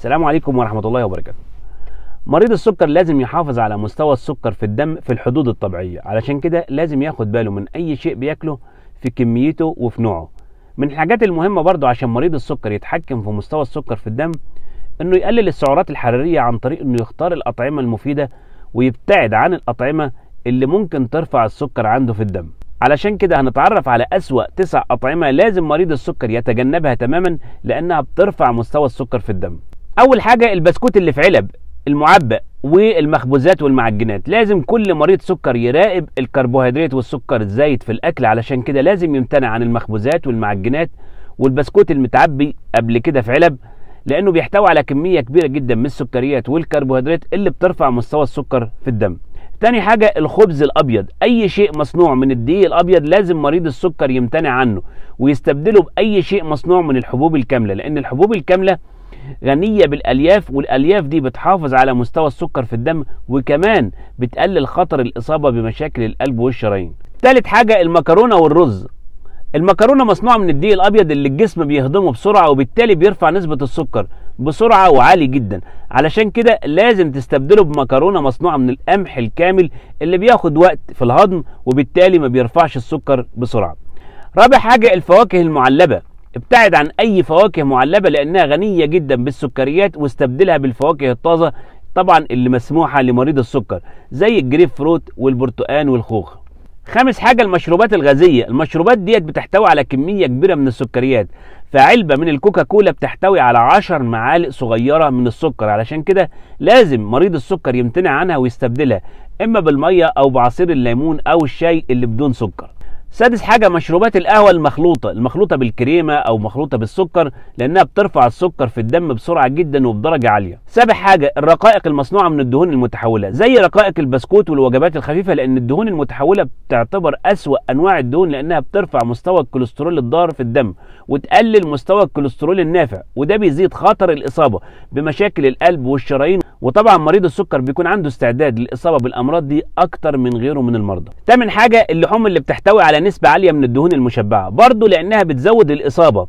السلام عليكم ورحمة الله وبركاته مريض السكر لازم يحافظ على مستوى السكر في الدم في الحدود الطبيعية علشان كده لازم ياخد باله من أي شيء بياكله في كميته وفي نوعه من الحاجات المهمة برضو عشان مريض السكر يتحكم في مستوى السكر في الدم انه يقلل السعرات الحرارية عن طريق انه يختار الأطعمة المفيدة ويبتعد عن الأطعمة اللي ممكن ترفع السكر عنده في الدم علشان كده هنتعرف على أسوأ تسع أطعمة لازم مريض السكر يتجنبها تماما لأنها بترفع مستوى السكر في الدم اول حاجه البسكوت اللي في علب المعبأ والمخبوزات والمعجنات لازم كل مريض سكر يراقب الكربوهيدرات والسكر الزايد في الاكل علشان كده لازم يمتنع عن المخبوزات والمعجنات والبسكوت المتعبي قبل كده في علب لانه بيحتوي على كميه كبيره جدا من السكريات والكربوهيدرات اللي بترفع مستوى السكر في الدم تاني حاجة الخبز الأبيض أي شيء مصنوع من الدقيق الأبيض لازم مريض السكر يمتنع عنه ويستبدله بأي شيء مصنوع من الحبوب الكاملة لأن الحبوب الكاملة غنية بالألياف والألياف دي بتحافظ على مستوى السكر في الدم وكمان بتقلل خطر الإصابة بمشاكل القلب والشرايين تالت حاجة المكرونة والرز المكرونة مصنوعة من الدقيق الأبيض اللي الجسم بيهضمه بسرعة وبالتالي بيرفع نسبة السكر بسرعة وعالي جدا علشان كده لازم تستبدله بمكرونة مصنوعة من القمح الكامل اللي بياخد وقت في الهضم وبالتالي ما بيرفعش السكر بسرعة رابع حاجة الفواكه المعلبة ابتعد عن اي فواكه معلبه لانها غنيه جدا بالسكريات واستبدلها بالفواكه الطازه طبعا اللي مسموحه لمريض السكر زي الجريب فروت والبرتقان والخوخ خامس حاجه المشروبات الغازيه المشروبات ديت بتحتوي على كميه كبيره من السكريات فعلبه من الكوكا كولا بتحتوي على 10 معالق صغيره من السكر علشان كده لازم مريض السكر يمتنع عنها ويستبدلها اما بالميه او بعصير الليمون او الشاي اللي بدون سكر سادس حاجة مشروبات القهوة المخلوطة المخلوطة بالكريمة أو مخلوطة بالسكر لأنها بترفع السكر في الدم بسرعة جدا وبدرجة عالية سابع حاجة الرقائق المصنوعة من الدهون المتحولة زي رقائق البسكوت والوجبات الخفيفة لأن الدهون المتحولة بتعتبر أسوأ أنواع الدهون لأنها بترفع مستوى الكوليسترول الضار في الدم وتقلل مستوى الكوليسترول النافع وده بيزيد خطر الإصابة بمشاكل القلب والشرايين وطبعا مريض السكر بيكون عنده استعداد للاصابه بالامراض دي اكتر من غيره من المرضى تامن حاجه اللحوم اللي بتحتوي على نسبه عاليه من الدهون المشبعه برضه لانها بتزود الاصابه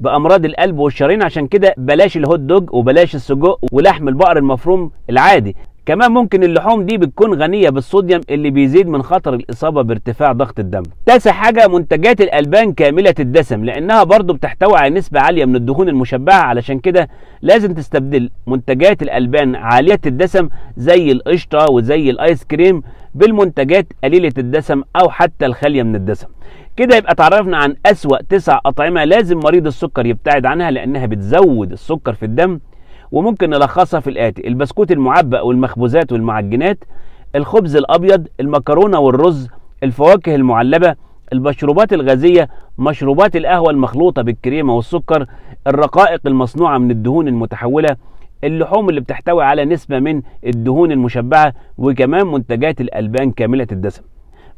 بامراض القلب والشرايين عشان كده بلاش الهوت دوج وبلاش السجق ولحم البقر المفروم العادي كمان ممكن اللحوم دي بتكون غنية بالصوديوم اللي بيزيد من خطر الإصابة بارتفاع ضغط الدم تاسع حاجة منتجات الألبان كاملة الدسم لأنها برضو بتحتوي على نسبة عالية من الدهون المشبعة علشان كده لازم تستبدل منتجات الألبان عالية الدسم زي القشطة وزي الآيس كريم بالمنتجات قليلة الدسم أو حتى الخالية من الدسم كده يبقى تعرفنا عن أسوأ تسع أطعمة لازم مريض السكر يبتعد عنها لأنها بتزود السكر في الدم وممكن نلخصها في الآتي البسكوت المعبأ والمخبوزات والمعجنات الخبز الأبيض المكرونة والرز الفواكه المعلبة المشروبات الغازية مشروبات القهوة المخلوطة بالكريمة والسكر الرقائق المصنوعة من الدهون المتحولة اللحوم اللي بتحتوي على نسبة من الدهون المشبعة وكمان منتجات الألبان كاملة الدسم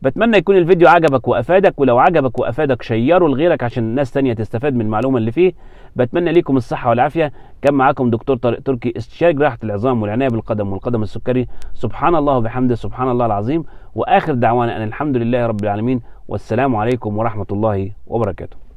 بتمنى يكون الفيديو عجبك وافادك ولو عجبك وافادك شيره لغيرك عشان الناس تانية تستفاد من المعلومه اللي فيه بتمنى ليكم الصحه والعافيه كان معاكم دكتور طارق تركي استشاري جراحه العظام والعنايه بالقدم والقدم السكري سبحان الله وبحمده سبحان الله العظيم واخر دعوانا ان الحمد لله رب العالمين والسلام عليكم ورحمه الله وبركاته